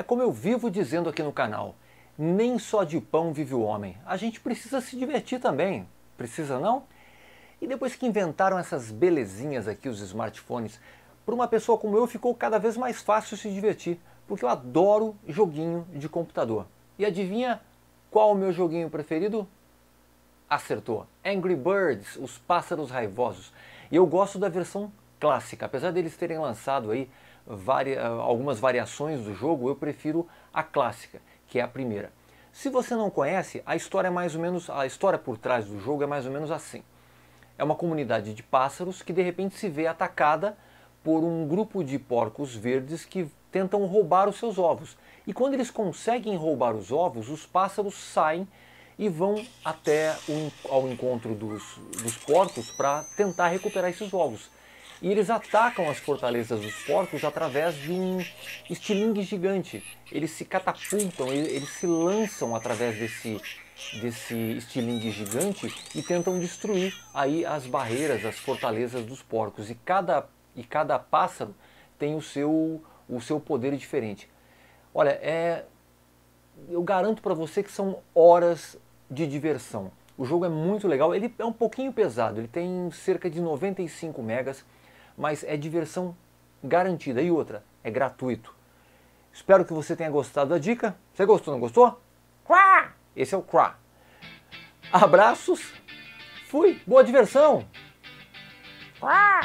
É como eu vivo dizendo aqui no canal: nem só de pão vive o homem. A gente precisa se divertir também, precisa não? E depois que inventaram essas belezinhas aqui, os smartphones, para uma pessoa como eu ficou cada vez mais fácil se divertir, porque eu adoro joguinho de computador. E adivinha qual o meu joguinho preferido? Acertou. Angry Birds, os pássaros raivosos. E eu gosto da versão clássica, apesar deles terem lançado aí varia, algumas variações do jogo, eu prefiro a clássica, que é a primeira. Se você não conhece, a história é mais ou menos a história por trás do jogo é mais ou menos assim. É uma comunidade de pássaros que de repente se vê atacada por um grupo de porcos verdes que tentam roubar os seus ovos. E quando eles conseguem roubar os ovos, os pássaros saem e vão até ao encontro dos, dos porcos para tentar recuperar esses ovos. E eles atacam as fortalezas dos porcos através de um estilingue gigante. Eles se catapultam, eles se lançam através desse, desse estilingue gigante e tentam destruir aí as barreiras, as fortalezas dos porcos. E cada, e cada pássaro tem o seu, o seu poder diferente. Olha, é, eu garanto para você que são horas de diversão. O jogo é muito legal, ele é um pouquinho pesado, ele tem cerca de 95 megas mas é diversão garantida. E outra, é gratuito. Espero que você tenha gostado da dica. Você gostou, não gostou? Quá! Esse é o Crá. Abraços, fui, boa diversão! Quá!